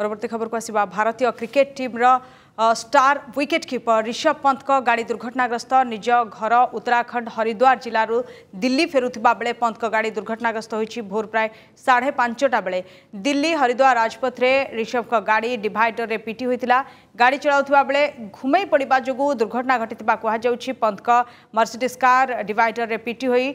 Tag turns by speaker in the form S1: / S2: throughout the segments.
S1: ପରବର୍ତ୍ତୀ ଖବରକୁ ଆସିବା ଭାରତୀୟ କ୍ରିକେଟ୍ ଟିମ୍ର ଷ୍ଟାର୍ ୱିକେଟ୍ କିପର ରିଷଭ ପନ୍ତଙ୍କ ଗାଡ଼ି ଦୁର୍ଘଟଣାଗ୍ରସ୍ତ ନିଜ ଘର ଉତ୍ତରାଖଣ୍ଡ ହରିଦ୍ୱାର ଜିଲ୍ଲାରୁ ଦିଲ୍ଲୀ ଫେରୁଥିବା ବେଳେ ପନ୍ତଙ୍କ ଗାଡ଼ି ଦୁର୍ଘଟଣାଗ୍ରସ୍ତ ହୋଇଛି ଭୋର ପ୍ରାୟ ସାଢ଼େ ପାଞ୍ଚଟା ବେଳେ ଦିଲ୍ଲୀ ହରିଦ୍ୱାର ରାଜପଥରେ ରିଷଭଙ୍କ ଗାଡ଼ି ଡିଭାଇଡରରେ ପିଟି ହୋଇଥିଲା ଗାଡ଼ି ଚଳାଉଥିବା ବେଳେ ଘୁମେଇ ପଡ଼ିବା ଯୋଗୁଁ ଦୁର୍ଘଟଣା ଘଟିଥିବା କୁହାଯାଉଛି ପନ୍ତଙ୍କ ମର୍ସିଡିସ୍ କାର୍ ଡିଭାଇଡରରେ ପିଟି ହୋଇ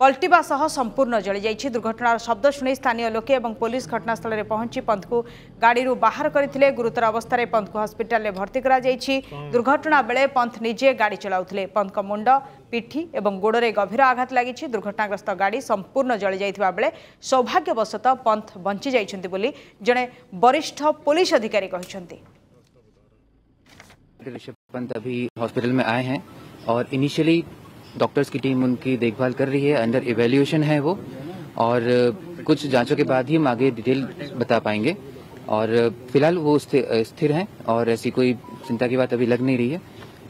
S1: पल्टा सह संपूर्ण जली जा दुर्घटनार शब्द शुणी स्थानीय लोके पुलिस घटनास्थल में पहुंची पंत को गाड़ी बाहर करते गुरुतर अवस्था पंत को हस्पिटाल भर्ती कर दुर्घटना बेले पंत निजे गाड़ी चलाउले पंत मुंड ପିଠି ଏବଂ ଗୋଡ଼ରେ ଗଭୀର ଆଘାତ ଲାଗିଛି ଦୁର୍ଘଟଣାଗ୍ରସ୍ତ ଗାଡ଼ି ସମ୍ପୂର୍ଣ୍ଣ ଜଳିଯାଇଥିବା ବେଳେ ସୌଭାଗ୍ୟବଶତଃ ପନ୍ଥ ବଞ୍ଚିଯାଇଛନ୍ତି ବୋଲି ଜଣେ ବରିଷ୍ଠ ପୋଲିସ ଅଧିକାରୀ କହିଛନ୍ତି
S2: ऋषभ पंत अभी हॉस्पिटल में आए हैं और इनिशियली डॉक्टर्स की टीम उनकी देखभाल कर रही है अंडर इवेल्यूएशन है वो और कुछ जांचों के बाद ही हम आगे डिटेल बता पाएंगे और फिलहाल वो स्थिर हैं और ऐसी कोई चिंता की बात अभी लग नहीं रही है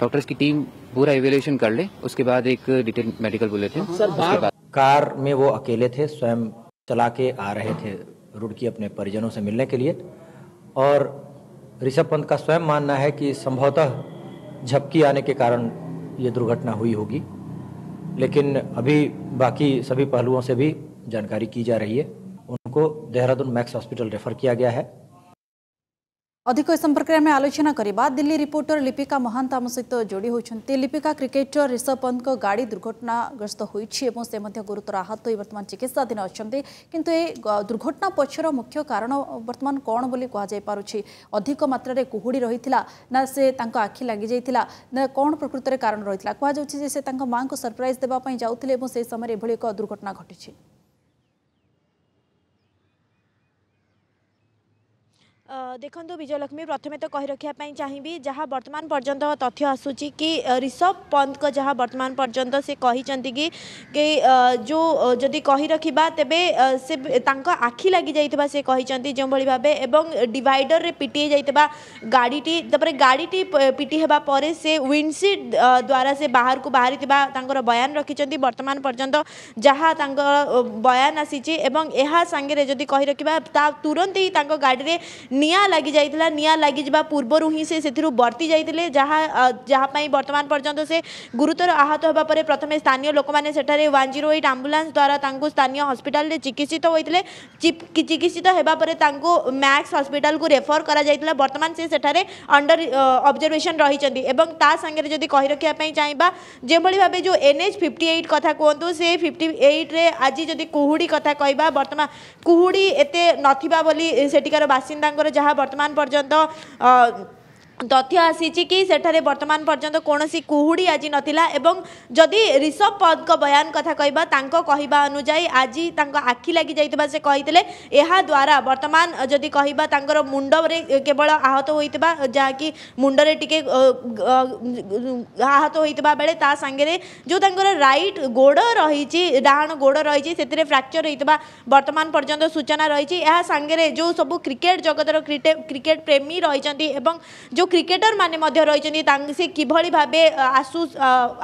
S2: डॉक्टर्स की टीम पूरा इवेल्यूशन कर ले उसके बाद एक डिटेल मेडिकल बुलेटिन थे
S3: कार में वो अकेले थे स्वयं चला के आ रहे थे रुड़की अपने परिजनों से मिलने के लिए और ऋषभ पंत का स्वयं मानना है कि संभवतः झपकी आने के कारण ये दुर्घटना हुई होगी लेकिन अभी बाकी सभी पहलुओं से भी जानकारी की जा रही है उनको देहरादून मैक्स हॉस्पिटल रेफर किया गया है अधिक ए संपर्क में आलोचना करवा दिल्ली रिपोर्टर लिपिका महांत आम सहित जोड़ी होती लिपिका क्रिकेटर ऋषभ पंत गाड़ी दुर्घटनाग्रस्त होती से आहत हो बर्तमान चिकित्साधीन अच्छा किंतु ए दुर्घटना पक्षर मुख्य कारण बर्तमान कौन बोली कहुच्छी अधिक मात्रा कुहुड़ी रही से आखि लगी ना कौन प्रकृत कारण रही है से माँ को सरप्राइज देवाई जाते समय यह दुर्घटना घटी
S2: ଦେଖନ୍ତୁ ବିଜୟଲକ୍ଷ୍ମୀ ପ୍ରଥମେ ତ କହି ରଖିବା ପାଇଁ ଚାହିଁବି ଯାହା ବର୍ତ୍ତମାନ ପର୍ଯ୍ୟନ୍ତ ତଥ୍ୟ ଆସୁଛି କି ରିଷଭ ପନ୍ତଙ୍କ ଯାହା ବର୍ତ୍ତମାନ ପର୍ଯ୍ୟନ୍ତ ସେ କହିଛନ୍ତି କି କି ଯେଉଁ ଯଦି କହି ରଖିବା ତେବେ ସେ ତାଙ୍କ ଆଖି ଲାଗିଯାଇଥିବା ସେ କହିଛନ୍ତି ଯେଉଁଭଳି ଭାବେ ଏବଂ ଡିଭାଇଡରରେ ପିଟି ହେଇଯାଇଥିବା ଗାଡ଼ିଟି ତାପରେ ଗାଡ଼ିଟି ପିଟି ହେବା ପରେ ସେ ୱିଣ୍ଡସିଟ୍ ଦ୍ୱାରା ସେ ବାହାରକୁ ବାହାରିଥିବା ତାଙ୍କର ବୟାନ ରଖିଛନ୍ତି ବର୍ତ୍ତମାନ ପର୍ଯ୍ୟନ୍ତ ଯାହା ତାଙ୍କର ବୟାନ ଆସିଛି ଏବଂ ଏହା ସାଙ୍ଗରେ ଯଦି କହି ରଖିବା ତା ତୁରନ୍ତ ହିଁ ତାଙ୍କ ଗାଡ଼ିରେ ନିଆଁ ଲାଗିଯାଇଥିଲା ନିଆଁ ଲାଗିଯିବା ପୂର୍ବରୁ ହିଁ ସେ ସେଥିରୁ ବର୍ତ୍ତି ଯାଇଥିଲେ ଯାହା ଯାହାପାଇଁ ବର୍ତ୍ତମାନ ପର୍ଯ୍ୟନ୍ତ ସେ ଗୁରୁତର ଆହତ ହେବା ପରେ ପ୍ରଥମେ ସ୍ଥାନୀୟ ଲୋକମାନେ ସେଠାରେ ୱାନ୍ ଜିରୋ ଏଇଟ୍ ଆମ୍ବୁଲାନ୍ସ ଦ୍ୱାରା ତାଙ୍କୁ ସ୍ଥାନୀୟ ହସ୍ପିଟାଲରେ ଚିକିତ୍ସିତ ହୋଇଥିଲେ ଚିକିତ୍ସିତ ହେବା ପରେ ତାଙ୍କୁ ମ୍ୟାକ୍ସ ହସ୍ପିଟାଲକୁ ରେଫର କରାଯାଇଥିଲା ବର୍ତ୍ତମାନ ସେ ସେଠାରେ ଅଣ୍ଡର ଅବଜରଭେସନ୍ ରହିଛନ୍ତି ଏବଂ ତା ସାଙ୍ଗରେ ଯଦି କହି ରଖିବା ପାଇଁ ଚାହିଁବା ଯେଭଳି ଭାବେ ଯେଉଁ ଏନ୍ ଏଚ୍ ଫିଫ୍ଟି ଏଇଟ୍ କଥା କୁହନ୍ତୁ ସେ ଫିଫ୍ଟି ଏଇଟ୍ରେ ଆଜି ଯଦି କୁହୁଡ଼ି କଥା କହିବା ବର୍ତ୍ତମାନ କୁହୁଡ଼ି ଏତେ ନଥିବା ବୋଲି ସେଠିକାର ବାସିନ୍ଦାଙ୍କର ଯାହା ବର୍ତ୍ତମାନ ପର୍ଯ୍ୟନ୍ତ ତଥ୍ୟ ଆସିଛି କି ସେଠାରେ ବର୍ତ୍ତମାନ ପର୍ଯ୍ୟନ୍ତ କୌଣସି କୁହୁଡ଼ି ଆଜି ନଥିଲା ଏବଂ ଯଦି ରିଷଭ ପନ୍ତଙ୍କ ବୟାନ କଥା କହିବା ତାଙ୍କ କହିବା ଅନୁଯାୟୀ ଆଜି ତାଙ୍କ ଆଖି ଲାଗିଯାଇଥିବା ସେ କହିଥିଲେ ଏହାଦ୍ୱାରା ବର୍ତ୍ତମାନ ଯଦି କହିବା ତାଙ୍କର ମୁଣ୍ଡରେ କେବଳ ଆହତ ହୋଇଥିବା ଯାହାକି ମୁଣ୍ଡରେ ଟିକେ ଆହତ ହୋଇଥିବା ବେଳେ ତା ସାଙ୍ଗରେ ଯେଉଁ ତାଙ୍କର ରାଇଟ୍ ଗୋଡ଼ ରହିଛି ଡାହାଣ ଗୋଡ଼ ରହିଛି ସେଥିରେ ଫ୍ରାକ୍ଚର ହୋଇଥିବା ବର୍ତ୍ତମାନ ପର୍ଯ୍ୟନ୍ତ ସୂଚନା ରହିଛି ଏହା ସାଙ୍ଗରେ ଯେଉଁ ସବୁ କ୍ରିକେଟ୍ ଜଗତର କ୍ରିକେଟ୍ ପ୍ରେମୀ ରହିଛନ୍ତି ଏବଂ ଯେଉଁ ক্রিকেটর মানে রয়েছেন সে কিভাবে ভাবে আসু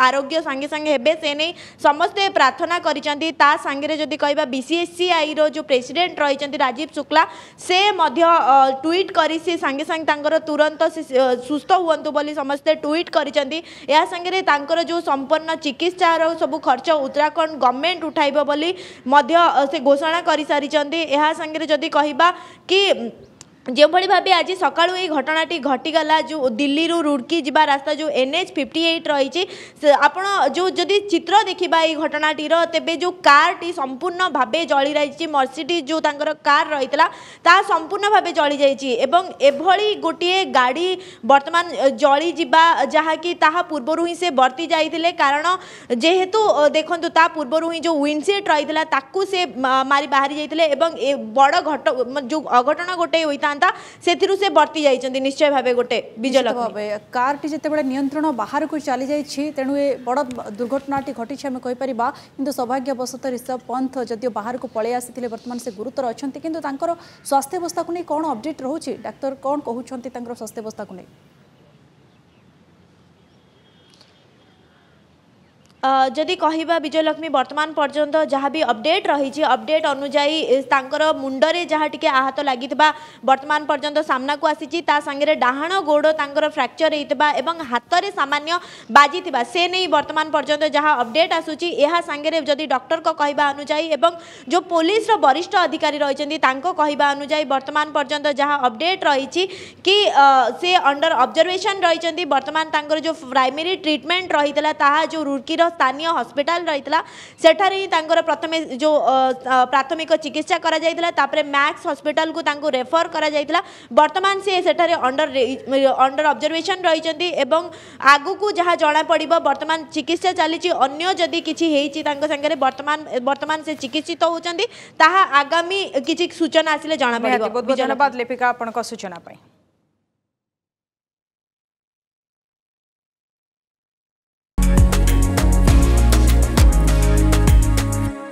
S2: আরোগ্য সাংে সাংে হবে সে নেই সমস্তে প্রার্থনা করেছেন তা সাংে যদি কহা বিসিএসসিআই যে প্রেসিডেন্ট রয়েছেন রাজীব শুক্লা সে ট্যুইট করে সে সাংে সাংে তাঁর তুরন্ত সুস্থ হুঁতু বলে সমস্তে ট্যুইট করেছেন এ সাংে তাঁর যে সম্পন্ন চিকিৎসার সবু খরচ উত্তরাখণ্ড গভর্নমেন্ট উঠাইব বলে সে ঘোষণা করে সারি সাংে যদি কহা কি ଯେଉଁଭଳି ଭାବେ ଆଜି ସକାଳୁ ଏହି ଘଟଣାଟି ଘଟିଗଲା ଯେଉଁ ଦିଲ୍ଲୀରୁ ରୁଡ଼କି ଯିବା ରାସ୍ତା ଯେଉଁ ଏନ୍ ଏଚ୍ ଫିଫ୍ଟି ଏଇଟ୍ ରହିଛି ଆପଣ ଯେଉଁ ଯଦି ଚିତ୍ର ଦେଖିବା ଏହି ଘଟଣାଟିର ତେବେ ଯେଉଁ କାର୍ଟି ସମ୍ପୂର୍ଣ୍ଣ ଭାବେ ଜଳି ରହିଛି ମର୍ସିଡ଼ିଜ୍ ଯେଉଁ ତାଙ୍କର କାର୍ ରହିଥିଲା ତାହା ସମ୍ପୂର୍ଣ୍ଣ ଭାବେ ଜଳିଯାଇଛି ଏବଂ ଏଭଳି ଗୋଟିଏ ଗାଡ଼ି ବର୍ତ୍ତମାନ ଜଳିଯିବା ଯାହାକି ତାହା ପୂର୍ବରୁ ହିଁ ସେ ବର୍ତ୍ତି ଯାଇଥିଲେ କାରଣ ଯେହେତୁ ଦେଖନ୍ତୁ ତା ପୂର୍ବରୁ ହିଁ ଯେଉଁ ୱିଣ୍ଡସିଟ୍ ରହିଥିଲା ତାକୁ ସେ ମାରି ବାହାରି ଯାଇଥିଲେ ଏବଂ ବଡ଼ ଘଟ ଯେଉଁ ଅଘଟଣ ଗୋଟେ ହୋଇଥାନ୍ତା ଥାନ୍ତା ସେଥିରୁ ସେ ବର୍ତ୍ତି ଯାଇଛନ୍ତି ନିଶ୍ଚୟ ଭାବେ ଗୋଟେ ବିଜୟ
S3: କାର୍ଟି ଯେତେବେଳେ ନିୟନ୍ତ୍ରଣ ବାହାରକୁ ଚାଲିଯାଇଛି ତେଣୁ ଏ ବଡ଼ ଦୁର୍ଘଟଣାଟି ଘଟିଛି ଆମେ କହିପାରିବା କିନ୍ତୁ ସୌଭାଗ୍ୟବଶତଃ ରିଷଭ ପନ୍ଥ ଯଦିଓ ବାହାରକୁ ପଳେଇ ଆସିଥିଲେ ବର୍ତ୍ତମାନ ସେ ଗୁରୁତର ଅଛନ୍ତି କିନ୍ତୁ ତାଙ୍କର ସ୍ୱାସ୍ଥ୍ୟବସ୍ଥାକୁ ନେଇ କ'ଣ ଅପଡେଟ୍ ରହୁଛି ଡାକ୍ତର କ'ଣ କହୁଛନ୍ତି ତାଙ୍କର ସ୍ୱାସ୍ଥ୍ୟବସ୍ଥାକୁ ନେଇ
S2: ଯଦି କହିବା ବିଜୟଲକ୍ଷ୍ମୀ ବର୍ତ୍ତମାନ ପର୍ଯ୍ୟନ୍ତ ଯାହା ବି ଅପଡେଟ୍ ରହିଛି ଅପଡେଟ୍ ଅନୁଯାୟୀ ତାଙ୍କର ମୁଣ୍ଡରେ ଯାହା ଟିକେ ଆହତ ଲାଗିଥିବା ବର୍ତ୍ତମାନ ପର୍ଯ୍ୟନ୍ତ ସାମ୍ନାକୁ ଆସିଛି ତା ସାଙ୍ଗରେ ଡାହାଣ ଗୋଡ଼ ତାଙ୍କର ଫ୍ରାକ୍ଚର ହେଇଥିବା ଏବଂ ହାତରେ ସାମାନ୍ୟ ବାଜିଥିବା ସେ ନେଇ ବର୍ତ୍ତମାନ ପର୍ଯ୍ୟନ୍ତ ଯାହା ଅପଡେଟ୍ ଆସୁଛି ଏହା ସାଙ୍ଗରେ ଯଦି ଡକ୍ଟରଙ୍କ କହିବା ଅନୁଯାୟୀ ଏବଂ ଯେଉଁ ପୋଲିସର ବରିଷ୍ଠ ଅଧିକାରୀ ରହିଛନ୍ତି ତାଙ୍କ କହିବା ଅନୁଯାୟୀ ବର୍ତ୍ତମାନ ପର୍ଯ୍ୟନ୍ତ ଯାହା ଅପଡେଟ୍ ରହିଛି କି ସେ ଅଣ୍ଡର ଅବଜରଭେସନ୍ ରହିଛନ୍ତି ବର୍ତ୍ତମାନ ତାଙ୍କର ଯେଉଁ ପ୍ରାଇମେରୀ ଟ୍ରିଟମେଣ୍ଟ ରହିଥିଲା ତାହା ଯେଉଁ ରୁର୍କିର स्थानीय हस्पिटाल रही सेठे हिं प्रथम जो प्राथमिक चिकित्सा करपर मैक्स हस्पिटाल रेफर कर बर्तमान सी सेठार अंडर अंडर अब्जरभेसन रही आग को जहाँ जनापड़ब बर्तमान चिकित्सा चली जदि किसी बर्तमान से
S1: चिकित्सित होती आगामी किसी सूचना आसपा धन्यवाद लिपिका आप सूचना